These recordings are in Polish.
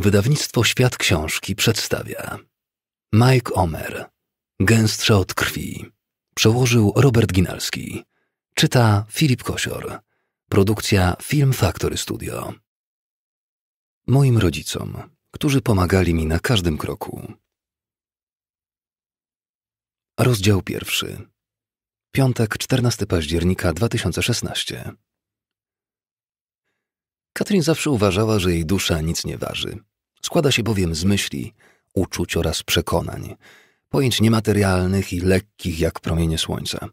Wydawnictwo Świat Książki przedstawia Mike Omer Gęstsza od krwi Przełożył Robert Ginalski Czyta Filip Kosior Produkcja Film Factory Studio Moim rodzicom, którzy pomagali mi na każdym kroku. Rozdział pierwszy. Piątek, 14 października 2016. Katrin zawsze uważała, że jej dusza nic nie waży. Składa się bowiem z myśli, uczuć oraz przekonań, pojęć niematerialnych i lekkich jak promienie słońca.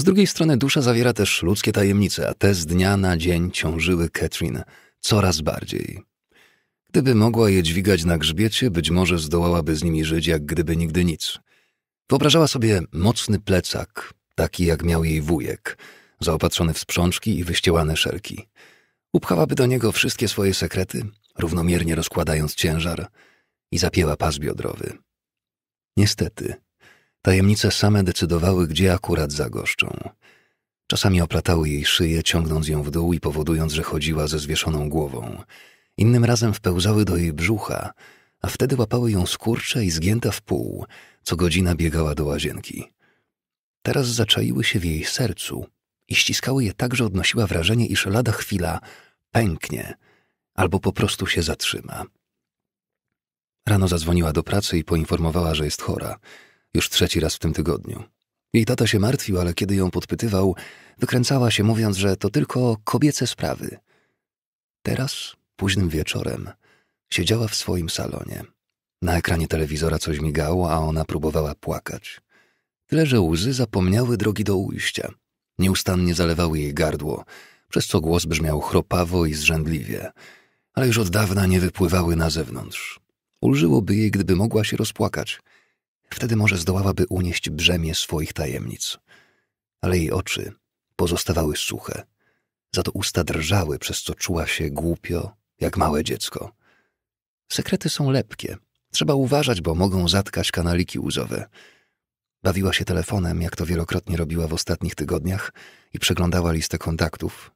Z drugiej strony dusza zawiera też ludzkie tajemnice, a te z dnia na dzień ciążyły Catherine coraz bardziej. Gdyby mogła je dźwigać na grzbiecie, być może zdołałaby z nimi żyć jak gdyby nigdy nic. Wyobrażała sobie mocny plecak, taki jak miał jej wujek, zaopatrzony w sprzączki i wyścielane szelki. Upchałaby do niego wszystkie swoje sekrety, równomiernie rozkładając ciężar i zapięła pas biodrowy. Niestety, tajemnice same decydowały, gdzie akurat zagoszczą. Czasami oplatały jej szyję, ciągnąc ją w dół i powodując, że chodziła ze zwieszoną głową. Innym razem wpełzały do jej brzucha, a wtedy łapały ją skurcze i zgięta w pół, co godzina biegała do łazienki. Teraz zaczaiły się w jej sercu i ściskały je tak, że odnosiła wrażenie, iż lada chwila pęknie – albo po prostu się zatrzyma. Rano zadzwoniła do pracy i poinformowała, że jest chora, już trzeci raz w tym tygodniu. Jej tata się martwił, ale kiedy ją podpytywał, wykręcała się, mówiąc, że to tylko kobiece sprawy. Teraz, późnym wieczorem, siedziała w swoim salonie. Na ekranie telewizora coś migało, a ona próbowała płakać. Tyle, że łzy zapomniały drogi do ujścia. Nieustannie zalewały jej gardło, przez co głos brzmiał chropawo i zrzędliwie – ale już od dawna nie wypływały na zewnątrz. Ulżyłoby jej, gdyby mogła się rozpłakać. Wtedy może zdołałaby unieść brzemię swoich tajemnic. Ale jej oczy pozostawały suche. Za to usta drżały, przez co czuła się głupio, jak małe dziecko. Sekrety są lepkie. Trzeba uważać, bo mogą zatkać kanaliki łzowe. Bawiła się telefonem, jak to wielokrotnie robiła w ostatnich tygodniach, i przeglądała listę kontaktów,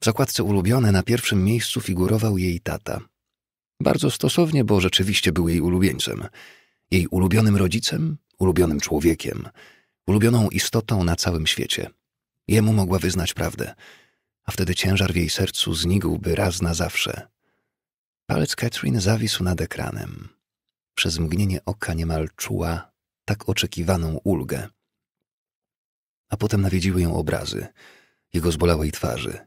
w zakładce ulubione na pierwszym miejscu figurował jej tata. Bardzo stosownie, bo rzeczywiście był jej ulubieńcem. Jej ulubionym rodzicem, ulubionym człowiekiem, ulubioną istotą na całym świecie. Jemu mogła wyznać prawdę, a wtedy ciężar w jej sercu znikłby raz na zawsze. Palec Catherine zawisł nad ekranem. Przez mgnienie oka niemal czuła tak oczekiwaną ulgę. A potem nawiedziły ją obrazy, jego zbolałej twarzy,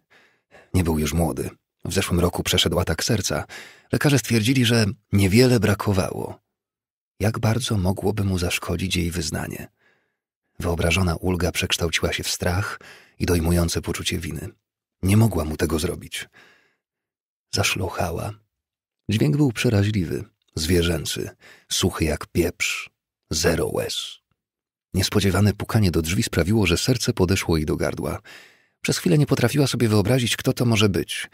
nie był już młody. W zeszłym roku przeszedł atak serca. Lekarze stwierdzili, że niewiele brakowało. Jak bardzo mogłoby mu zaszkodzić jej wyznanie? Wyobrażona ulga przekształciła się w strach i dojmujące poczucie winy. Nie mogła mu tego zrobić. Zaszlochała. Dźwięk był przeraźliwy, zwierzęcy, suchy jak pieprz, zero łez. Niespodziewane pukanie do drzwi sprawiło, że serce podeszło jej do gardła. Przez chwilę nie potrafiła sobie wyobrazić, kto to może być.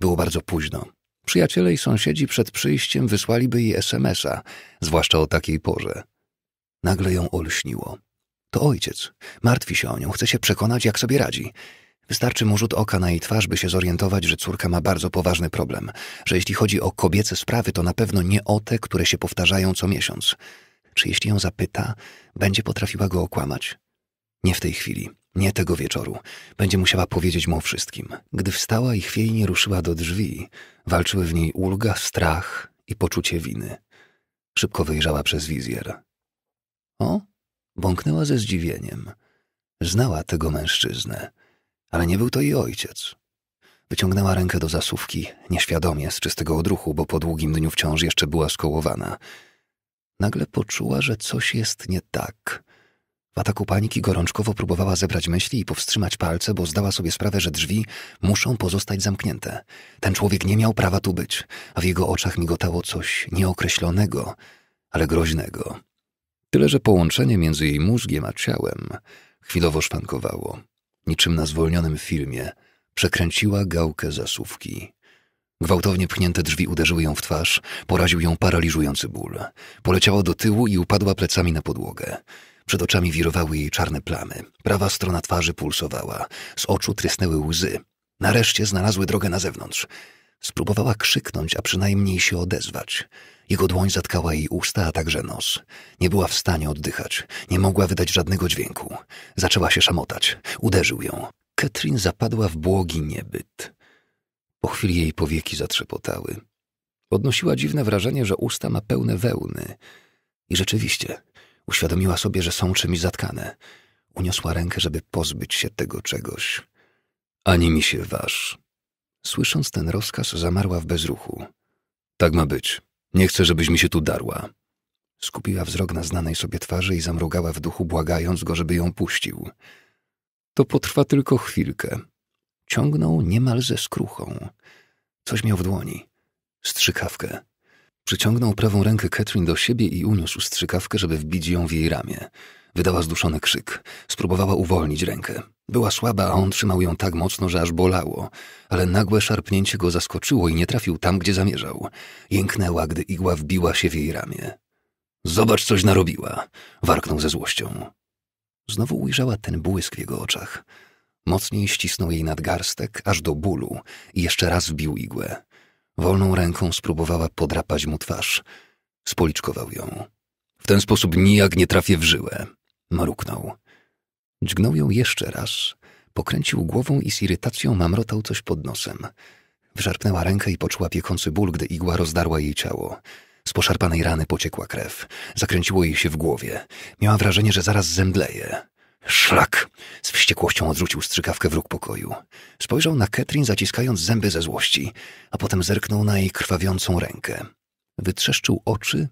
Było bardzo późno. Przyjaciele i sąsiedzi przed przyjściem wysłaliby jej SMS-a, zwłaszcza o takiej porze. Nagle ją olśniło. To ojciec. Martwi się o nią, chce się przekonać, jak sobie radzi. Wystarczy mu rzut oka na jej twarz, by się zorientować, że córka ma bardzo poważny problem, że jeśli chodzi o kobiece sprawy, to na pewno nie o te, które się powtarzają co miesiąc. Czy jeśli ją zapyta, będzie potrafiła go okłamać? Nie w tej chwili. Nie tego wieczoru. Będzie musiała powiedzieć mu o wszystkim. Gdy wstała i chwiejnie ruszyła do drzwi, walczyły w niej ulga, strach i poczucie winy. Szybko wyjrzała przez wizjer. O, bąknęła ze zdziwieniem. Znała tego mężczyznę, ale nie był to jej ojciec. Wyciągnęła rękę do zasówki, nieświadomie, z czystego odruchu, bo po długim dniu wciąż jeszcze była skołowana. Nagle poczuła, że coś jest nie tak – ataku paniki gorączkowo próbowała zebrać myśli i powstrzymać palce, bo zdała sobie sprawę, że drzwi muszą pozostać zamknięte. Ten człowiek nie miał prawa tu być, a w jego oczach migotało coś nieokreślonego, ale groźnego. Tyle, że połączenie między jej mózgiem a ciałem chwilowo szwankowało. Niczym na zwolnionym filmie przekręciła gałkę zasuwki. Gwałtownie pchnięte drzwi uderzyły ją w twarz, poraził ją paraliżujący ból. Poleciała do tyłu i upadła plecami na podłogę. Przed oczami wirowały jej czarne plamy. Prawa strona twarzy pulsowała. Z oczu trysnęły łzy. Nareszcie znalazły drogę na zewnątrz. Spróbowała krzyknąć, a przynajmniej się odezwać. Jego dłoń zatkała jej usta, a także nos. Nie była w stanie oddychać. Nie mogła wydać żadnego dźwięku. Zaczęła się szamotać. Uderzył ją. Katrin zapadła w błogi niebyt. Po chwili jej powieki zatrzepotały. Odnosiła dziwne wrażenie, że usta ma pełne wełny. I rzeczywiście, Uświadomiła sobie, że są czymś zatkane. Uniosła rękę, żeby pozbyć się tego czegoś. Ani mi się waż. Słysząc ten rozkaz, zamarła w bezruchu. Tak ma być. Nie chcę, żebyś mi się tu darła. Skupiła wzrok na znanej sobie twarzy i zamrugała w duchu, błagając go, żeby ją puścił. To potrwa tylko chwilkę. Ciągnął niemal ze skruchą. Coś miał w dłoni. Strzykawkę. Przyciągnął prawą rękę Katrin do siebie i uniósł strzykawkę, żeby wbić ją w jej ramię. Wydała zduszony krzyk. Spróbowała uwolnić rękę. Była słaba, a on trzymał ją tak mocno, że aż bolało. Ale nagłe szarpnięcie go zaskoczyło i nie trafił tam, gdzie zamierzał. Jęknęła, gdy igła wbiła się w jej ramię. Zobacz, coś narobiła! Warknął ze złością. Znowu ujrzała ten błysk w jego oczach. Mocniej ścisnął jej nadgarstek, aż do bólu i jeszcze raz wbił igłę. Wolną ręką spróbowała podrapać mu twarz. Spoliczkował ją. W ten sposób nijak nie trafię w żyłę. Mruknął. Dźgnął ją jeszcze raz. Pokręcił głową i z irytacją mamrotał coś pod nosem. Wrzarpnęła rękę i poczuła piekący ból, gdy igła rozdarła jej ciało. Z poszarpanej rany pociekła krew. Zakręciło jej się w głowie. Miała wrażenie, że zaraz zemdleje. Szlak! Z wściekłością odrzucił strzykawkę w róg pokoju. Spojrzał na Ketrin, zaciskając zęby ze złości, a potem zerknął na jej krwawiącą rękę. Wytrzeszczył oczy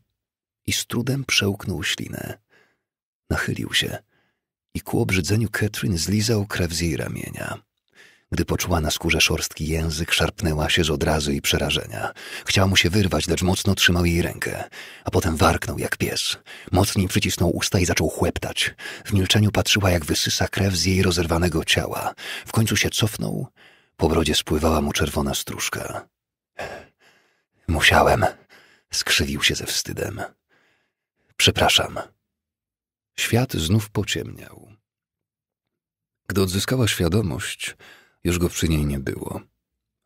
i z trudem przełknął ślinę. Nachylił się i ku obrzydzeniu Ketrin zlizał krew z jej ramienia. Gdy poczuła na skórze szorstki język, szarpnęła się z odrazy i przerażenia. Chciała mu się wyrwać, lecz mocno trzymał jej rękę, a potem warknął jak pies. Mocniej przycisnął usta i zaczął chłeptać. W milczeniu patrzyła, jak wysysa krew z jej rozerwanego ciała. W końcu się cofnął. Po brodzie spływała mu czerwona stróżka. Musiałem. Skrzywił się ze wstydem. Przepraszam. Świat znów pociemniał. Gdy odzyskała świadomość, już go przy niej nie było.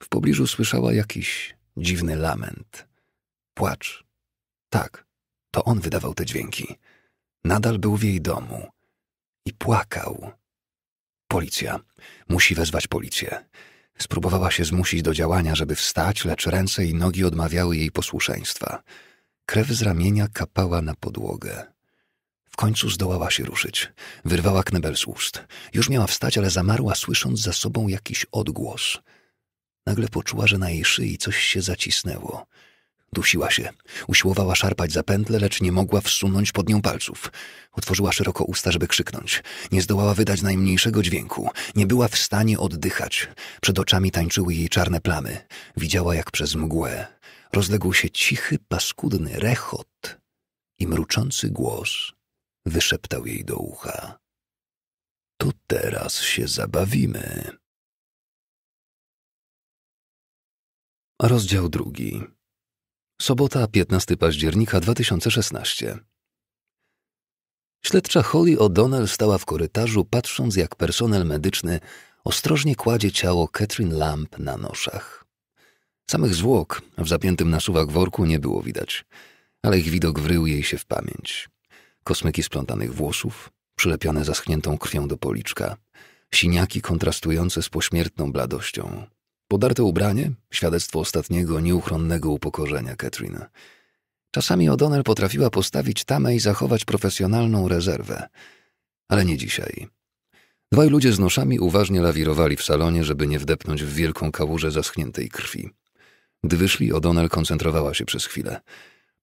W pobliżu słyszała jakiś dziwny lament. Płacz. Tak, to on wydawał te dźwięki. Nadal był w jej domu. I płakał. Policja. Musi wezwać policję. Spróbowała się zmusić do działania, żeby wstać, lecz ręce i nogi odmawiały jej posłuszeństwa. Krew z ramienia kapała na podłogę. W końcu zdołała się ruszyć. Wyrwała knebel z ust. Już miała wstać, ale zamarła, słysząc za sobą jakiś odgłos. Nagle poczuła, że na jej szyi coś się zacisnęło. Dusiła się. Usiłowała szarpać za pętlę, lecz nie mogła wsunąć pod nią palców. Otworzyła szeroko usta, żeby krzyknąć. Nie zdołała wydać najmniejszego dźwięku. Nie była w stanie oddychać. Przed oczami tańczyły jej czarne plamy. Widziała jak przez mgłę. Rozległ się cichy, paskudny rechot i mruczący głos wyszeptał jej do ucha. To teraz się zabawimy. Rozdział drugi. Sobota, 15 października 2016. Śledcza Holly O'Donnell stała w korytarzu, patrząc jak personel medyczny ostrożnie kładzie ciało Catherine Lamp na noszach. Samych zwłok w zapiętym na suwak worku nie było widać, ale ich widok wrył jej się w pamięć kosmyki splątanych włosów, przylepione zaschniętą krwią do policzka, siniaki kontrastujące z pośmiertną bladością. Podarte ubranie, świadectwo ostatniego, nieuchronnego upokorzenia Catherine. Czasami O'Donnell potrafiła postawić tamę i zachować profesjonalną rezerwę. Ale nie dzisiaj. Dwaj ludzie z noszami uważnie lawirowali w salonie, żeby nie wdepnąć w wielką kałużę zaschniętej krwi. Gdy wyszli, O'Donnell koncentrowała się przez chwilę.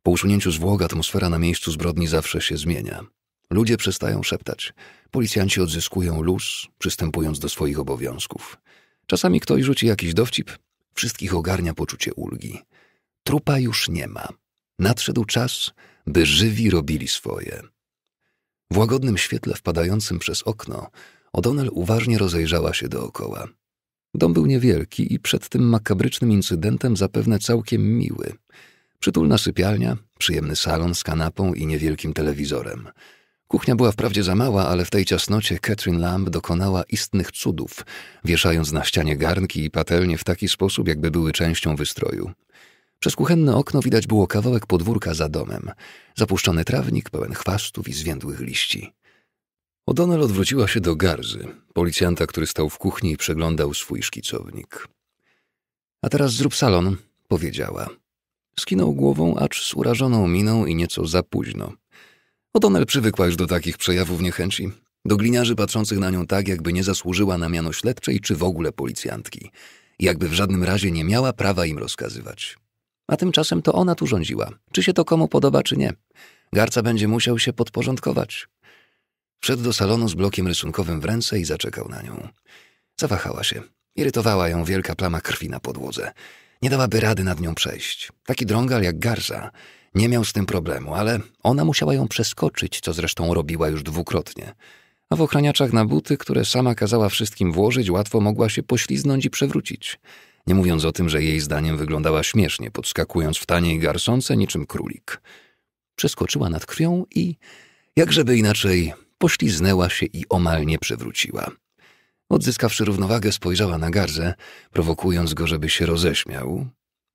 Po usunięciu zwłok atmosfera na miejscu zbrodni zawsze się zmienia. Ludzie przestają szeptać. Policjanci odzyskują luz, przystępując do swoich obowiązków. Czasami ktoś rzuci jakiś dowcip, wszystkich ogarnia poczucie ulgi. Trupa już nie ma. Nadszedł czas, by żywi robili swoje. W łagodnym świetle wpadającym przez okno O'Donnell uważnie rozejrzała się dookoła. Dom był niewielki i przed tym makabrycznym incydentem zapewne całkiem miły – Przytulna sypialnia, przyjemny salon z kanapą i niewielkim telewizorem. Kuchnia była wprawdzie za mała, ale w tej ciasnocie Catherine Lamb dokonała istnych cudów, wieszając na ścianie garnki i patelnie w taki sposób, jakby były częścią wystroju. Przez kuchenne okno widać było kawałek podwórka za domem, zapuszczony trawnik pełen chwastów i zwiędłych liści. O'Donnell odwróciła się do Garzy, policjanta, który stał w kuchni i przeglądał swój szkicownik. A teraz zrób salon, powiedziała. Skinął głową, acz z urażoną miną i nieco za późno. O'Donnell przywykła już do takich przejawów niechęci. Do gliniarzy patrzących na nią tak, jakby nie zasłużyła na miano śledczej czy w ogóle policjantki. Jakby w żadnym razie nie miała prawa im rozkazywać. A tymczasem to ona tu rządziła. Czy się to komu podoba, czy nie. Garca będzie musiał się podporządkować. Wszedł do salonu z blokiem rysunkowym w ręce i zaczekał na nią. Zawahała się. Irytowała ją wielka plama krwi na podłodze. Nie dałaby rady nad nią przejść. Taki drągal jak Garza nie miał z tym problemu, ale ona musiała ją przeskoczyć, co zresztą robiła już dwukrotnie. A w ochraniaczach na buty, które sama kazała wszystkim włożyć, łatwo mogła się pośliznąć i przewrócić. Nie mówiąc o tym, że jej zdaniem wyglądała śmiesznie, podskakując w taniej garsonce niczym królik. Przeskoczyła nad krwią i, jakżeby inaczej, pośliznęła się i omalnie przewróciła. Odzyskawszy równowagę, spojrzała na Garzę, prowokując go, żeby się roześmiał,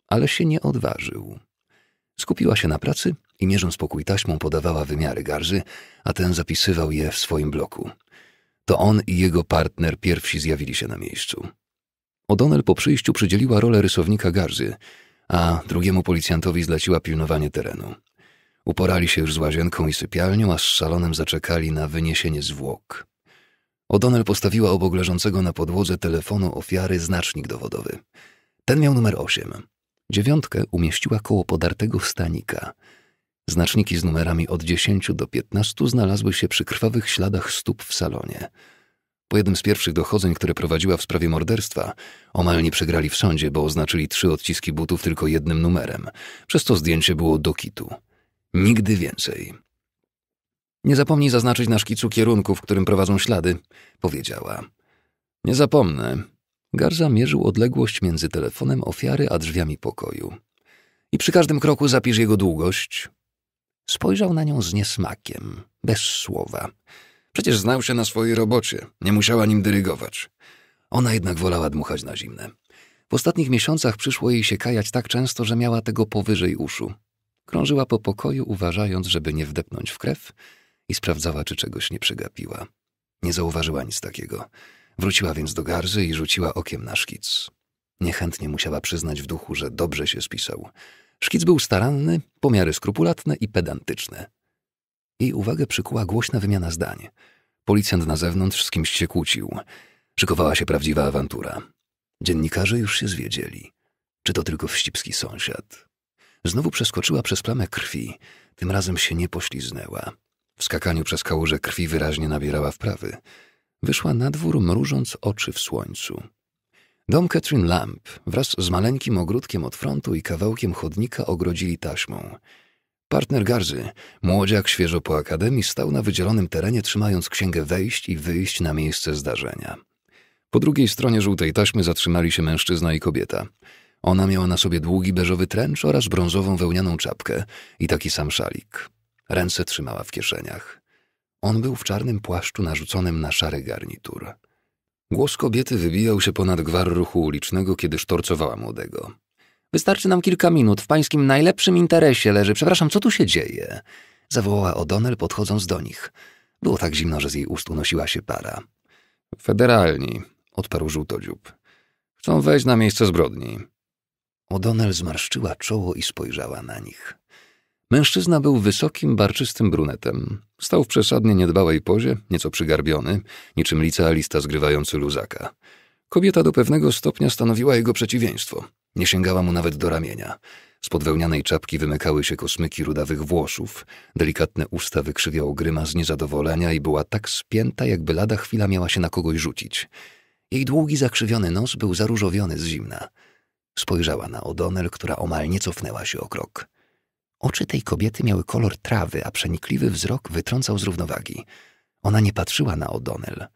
ale się nie odważył. Skupiła się na pracy i mierząc pokój taśmą podawała wymiary Garzy, a ten zapisywał je w swoim bloku. To on i jego partner pierwsi zjawili się na miejscu. O'Donnell po przyjściu przydzieliła rolę rysownika Garzy, a drugiemu policjantowi zleciła pilnowanie terenu. Uporali się już z łazienką i sypialnią, a z szalonem zaczekali na wyniesienie zwłok. O'Donnell postawiła obok leżącego na podłodze telefonu ofiary znacznik dowodowy. Ten miał numer 8. Dziewiątkę umieściła koło podartego stanika. Znaczniki z numerami od 10 do 15 znalazły się przy krwawych śladach stóp w salonie. Po jednym z pierwszych dochodzeń, które prowadziła w sprawie morderstwa, omal nie przegrali w sądzie, bo oznaczyli trzy odciski butów tylko jednym numerem, przez to zdjęcie było do kitu. Nigdy więcej. Nie zapomnij zaznaczyć na szkicu kierunku, w którym prowadzą ślady, powiedziała. Nie zapomnę. Garza mierzył odległość między telefonem ofiary a drzwiami pokoju. I przy każdym kroku zapisz jego długość. Spojrzał na nią z niesmakiem, bez słowa. Przecież znał się na swojej robocie, nie musiała nim dyrygować. Ona jednak wolała dmuchać na zimne. W ostatnich miesiącach przyszło jej się kajać tak często, że miała tego powyżej uszu. Krążyła po pokoju, uważając, żeby nie wdepnąć w krew, i sprawdzała, czy czegoś nie przegapiła. Nie zauważyła nic takiego. Wróciła więc do garzy i rzuciła okiem na szkic. Niechętnie musiała przyznać w duchu, że dobrze się spisał. Szkic był staranny, pomiary skrupulatne i pedantyczne. Jej uwagę przykuła głośna wymiana zdań. Policjant na zewnątrz z kimś się kłócił. Szykowała się prawdziwa awantura. Dziennikarze już się zwiedzieli. Czy to tylko wścibski sąsiad? Znowu przeskoczyła przez plamę krwi. Tym razem się nie pośliznęła. W skakaniu przez kałużę krwi wyraźnie nabierała wprawy. Wyszła na dwór, mrużąc oczy w słońcu. Dom Catherine Lamp wraz z maleńkim ogródkiem od frontu i kawałkiem chodnika ogrodzili taśmą. Partner Garzy, młodziak świeżo po akademii, stał na wydzielonym terenie, trzymając księgę wejść i wyjść na miejsce zdarzenia. Po drugiej stronie żółtej taśmy zatrzymali się mężczyzna i kobieta. Ona miała na sobie długi beżowy tręcz oraz brązową wełnianą czapkę i taki sam szalik. Ręce trzymała w kieszeniach. On był w czarnym płaszczu narzuconym na szary garnitur. Głos kobiety wybijał się ponad gwar ruchu ulicznego, kiedy sztorcowała młodego. Wystarczy nam kilka minut, w pańskim najlepszym interesie leży. Przepraszam, co tu się dzieje? Zawołała O'Donnell, podchodząc do nich. Było tak zimno, że z jej ust unosiła się para. Federalni, odparł żółtodziób. Chcą wejść na miejsce zbrodni. O'Donnell zmarszczyła czoło i spojrzała na nich. Mężczyzna był wysokim, barczystym brunetem. Stał w przesadnie niedbałej pozie, nieco przygarbiony, niczym licealista zgrywający luzaka. Kobieta do pewnego stopnia stanowiła jego przeciwieństwo. Nie sięgała mu nawet do ramienia. Z podwełnianej czapki wymykały się kosmyki rudawych włosów. Delikatne usta wykrzywiał grymas niezadowolenia i była tak spięta, jakby lada chwila miała się na kogoś rzucić. Jej długi, zakrzywiony nos był zaróżowiony z zimna. Spojrzała na O'Donnell, która omal nie cofnęła się o krok. Oczy tej kobiety miały kolor trawy, a przenikliwy wzrok wytrącał z równowagi. Ona nie patrzyła na O'Donnell.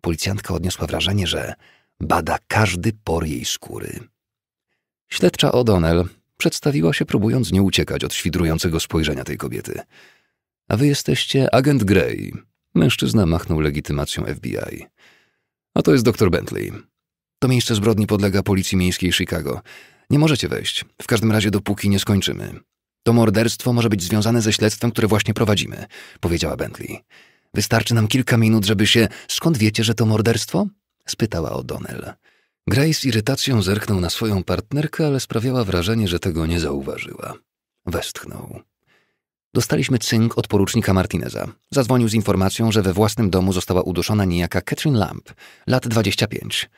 Policjantka odniosła wrażenie, że bada każdy por jej skóry. Śledcza O'Donnell przedstawiła się, próbując nie uciekać od świdrującego spojrzenia tej kobiety. A wy jesteście agent Gray. Mężczyzna machnął legitymacją FBI. A to jest dr Bentley. To miejsce zbrodni podlega Policji Miejskiej Chicago. Nie możecie wejść, w każdym razie dopóki nie skończymy. To morderstwo może być związane ze śledztwem, które właśnie prowadzimy, powiedziała Bentley. Wystarczy nam kilka minut, żeby się. Skąd wiecie, że to morderstwo? spytała O'Donnell. Grace z irytacją zerknął na swoją partnerkę, ale sprawiała wrażenie, że tego nie zauważyła. Westchnął. Dostaliśmy cynk od porucznika Martineza. Zadzwonił z informacją, że we własnym domu została uduszona niejaka Catherine Lamp, lat 25.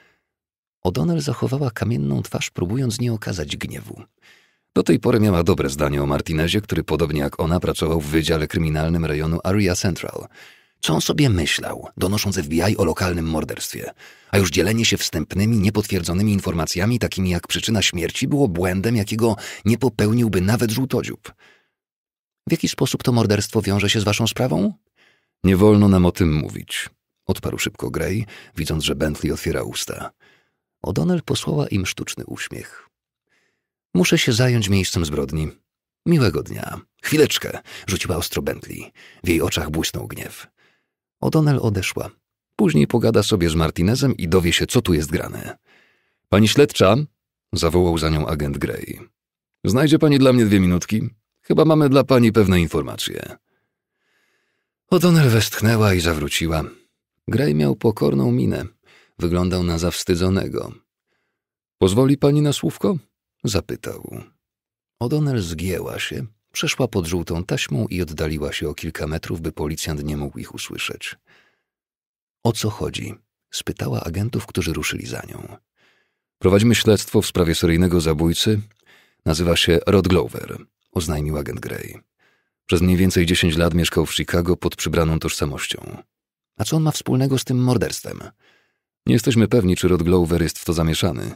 O'Donnell zachowała kamienną twarz, próbując nie okazać gniewu. Do tej pory miała dobre zdanie o Martinezie, który podobnie jak ona pracował w Wydziale Kryminalnym rejonu Area Central. Co on sobie myślał, donosząc FBI o lokalnym morderstwie? A już dzielenie się wstępnymi, niepotwierdzonymi informacjami, takimi jak przyczyna śmierci, było błędem, jakiego nie popełniłby nawet żółtodziób. W jaki sposób to morderstwo wiąże się z waszą sprawą? Nie wolno nam o tym mówić, odparł szybko Gray, widząc, że Bentley otwiera usta. O'Donnell posłała im sztuczny uśmiech. Muszę się zająć miejscem zbrodni. Miłego dnia. Chwileczkę, rzuciła ostro Bentley. W jej oczach błysnął gniew. O'Donnell odeszła. Później pogada sobie z Martinezem i dowie się, co tu jest grane. Pani śledcza, zawołał za nią agent Grey. Znajdzie pani dla mnie dwie minutki? Chyba mamy dla pani pewne informacje. O'Donnell westchnęła i zawróciła. Grey miał pokorną minę. Wyglądał na zawstydzonego. Pozwoli pani na słówko? Zapytał. O'Donnell zgięła się, przeszła pod żółtą taśmą i oddaliła się o kilka metrów, by policjant nie mógł ich usłyszeć. O co chodzi? spytała agentów, którzy ruszyli za nią. Prowadzimy śledztwo w sprawie seryjnego zabójcy. Nazywa się Rod Glover, oznajmił agent Gray. Przez mniej więcej 10 lat mieszkał w Chicago pod przybraną tożsamością. A co on ma wspólnego z tym morderstwem? Nie jesteśmy pewni, czy Rod Glover jest w to zamieszany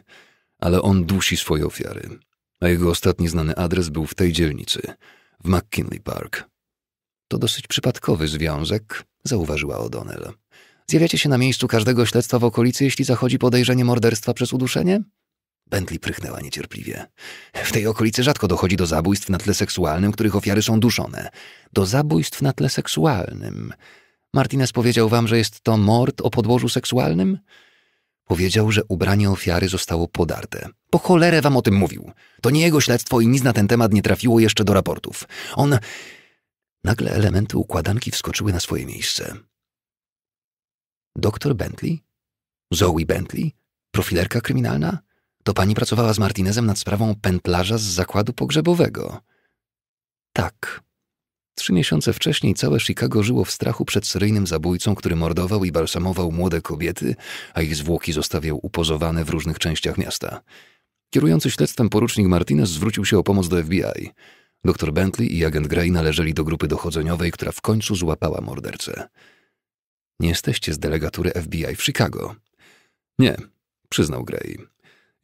ale on dusi swoje ofiary. A jego ostatni znany adres był w tej dzielnicy, w McKinley Park. To dosyć przypadkowy związek, zauważyła O'Donnell. Zjawiacie się na miejscu każdego śledztwa w okolicy, jeśli zachodzi podejrzenie morderstwa przez uduszenie? Bentley prychnęła niecierpliwie. W tej okolicy rzadko dochodzi do zabójstw na tle seksualnym, których ofiary są duszone. Do zabójstw na tle seksualnym. Martinez powiedział wam, że jest to mord o podłożu seksualnym? Powiedział, że ubranie ofiary zostało podarte. Po cholerę wam o tym mówił. To nie jego śledztwo i nic na ten temat nie trafiło jeszcze do raportów. On... Nagle elementy układanki wskoczyły na swoje miejsce. Doktor Bentley? Zoe Bentley? Profilerka kryminalna? To pani pracowała z Martinezem nad sprawą pętlarza z zakładu pogrzebowego. Tak, Trzy miesiące wcześniej całe Chicago żyło w strachu przed seryjnym zabójcą, który mordował i balsamował młode kobiety, a ich zwłoki zostawiał upozowane w różnych częściach miasta. Kierujący śledztwem porucznik Martinez zwrócił się o pomoc do FBI. Doktor Bentley i agent Gray należeli do grupy dochodzeniowej, która w końcu złapała mordercę. Nie jesteście z delegatury FBI w Chicago. Nie, przyznał Gray.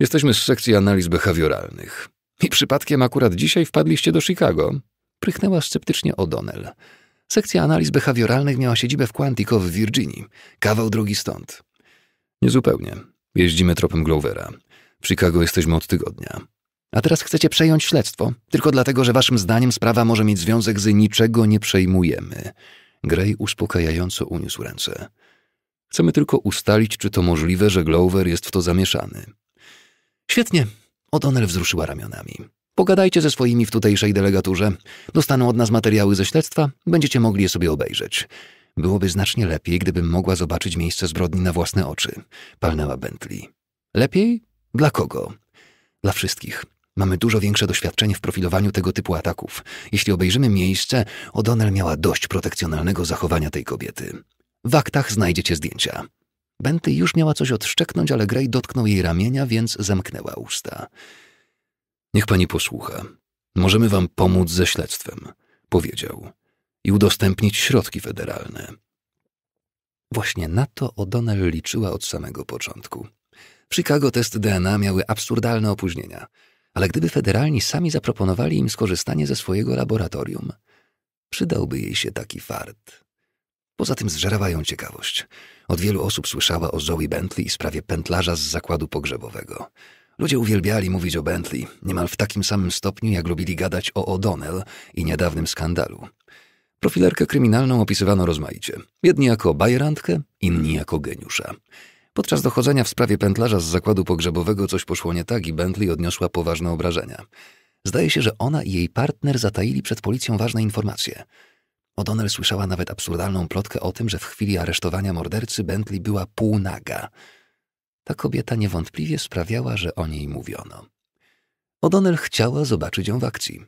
Jesteśmy z sekcji analiz behawioralnych. I przypadkiem akurat dzisiaj wpadliście do Chicago prychnęła sceptycznie O'Donnell. Sekcja analiz behawioralnych miała siedzibę w Quantico w Virginii, kawał drogi stąd. Niezupełnie. Jeździmy tropem Glovera. W Chicago jesteśmy od tygodnia. A teraz chcecie przejąć śledztwo, tylko dlatego, że waszym zdaniem sprawa może mieć związek z niczego nie przejmujemy. Gray uspokajająco uniósł ręce. Chcemy tylko ustalić, czy to możliwe, że Glover jest w to zamieszany. Świetnie, O'Donnell wzruszyła ramionami. Pogadajcie ze swoimi w tutejszej delegaturze. Dostaną od nas materiały ze śledztwa, będziecie mogli je sobie obejrzeć. Byłoby znacznie lepiej, gdybym mogła zobaczyć miejsce zbrodni na własne oczy, palnęła Bentley. Lepiej? Dla kogo? Dla wszystkich. Mamy dużo większe doświadczenie w profilowaniu tego typu ataków. Jeśli obejrzymy miejsce, O'Donnell miała dość protekcjonalnego zachowania tej kobiety. W aktach znajdziecie zdjęcia. Bentley już miała coś odszczeknąć, ale Grey dotknął jej ramienia, więc zamknęła usta. Niech pani posłucha. Możemy wam pomóc ze śledztwem, powiedział, i udostępnić środki federalne. Właśnie na to O'Donnell liczyła od samego początku. W Chicago test DNA miały absurdalne opóźnienia, ale gdyby federalni sami zaproponowali im skorzystanie ze swojego laboratorium, przydałby jej się taki fart. Poza tym zżerała ją ciekawość. Od wielu osób słyszała o Zoe Bentley i sprawie pętlarza z zakładu pogrzebowego – Ludzie uwielbiali mówić o Bentley, niemal w takim samym stopniu, jak lubili gadać o O'Donnell i niedawnym skandalu. Profilerkę kryminalną opisywano rozmaicie. Jedni jako bajerantkę, inni jako geniusza. Podczas dochodzenia w sprawie pętlarza z zakładu pogrzebowego coś poszło nie tak i Bentley odniosła poważne obrażenia. Zdaje się, że ona i jej partner zataili przed policją ważne informacje. O'Donnell słyszała nawet absurdalną plotkę o tym, że w chwili aresztowania mordercy Bentley była półnaga – ta kobieta niewątpliwie sprawiała, że o niej mówiono. O'Donnell chciała zobaczyć ją w akcji.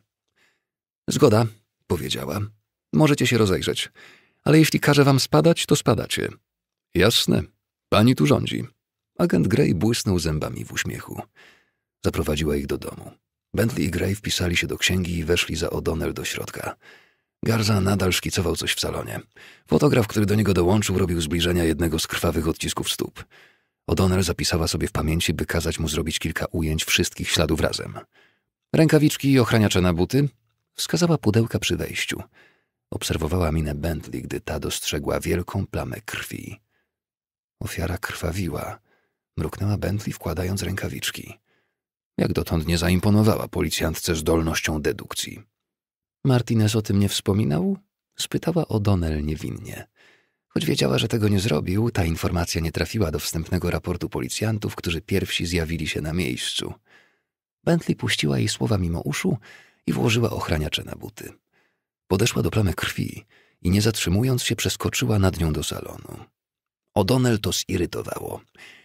Zgoda, powiedziała. Możecie się rozejrzeć, ale jeśli każe wam spadać, to spadacie. Jasne, pani tu rządzi. Agent Gray błysnął zębami w uśmiechu. Zaprowadziła ich do domu. Bentley i Gray wpisali się do księgi i weszli za O'Donnell do środka. Garza nadal szkicował coś w salonie. Fotograf, który do niego dołączył, robił zbliżenia jednego z krwawych odcisków stóp. O'Donnell zapisała sobie w pamięci, by kazać mu zrobić kilka ujęć wszystkich śladów razem. Rękawiczki i ochraniacze na buty? Wskazała pudełka przy wejściu. Obserwowała minę Bentley, gdy ta dostrzegła wielką plamę krwi. Ofiara krwawiła. Mruknęła Bentley, wkładając rękawiczki. Jak dotąd nie zaimponowała policjantce zdolnością dedukcji. Martinez o tym nie wspominał? Spytała O'Donnell niewinnie. Choć wiedziała, że tego nie zrobił, ta informacja nie trafiła do wstępnego raportu policjantów, którzy pierwsi zjawili się na miejscu. Bentley puściła jej słowa mimo uszu i włożyła ochraniacze na buty. Podeszła do plamy krwi i nie zatrzymując się przeskoczyła nad nią do salonu. O'Donnell to zirytowało.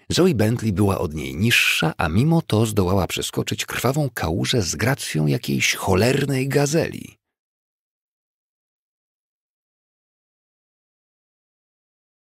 Zoe Bentley była od niej niższa, a mimo to zdołała przeskoczyć krwawą kałużę z gracją jakiejś cholernej gazeli.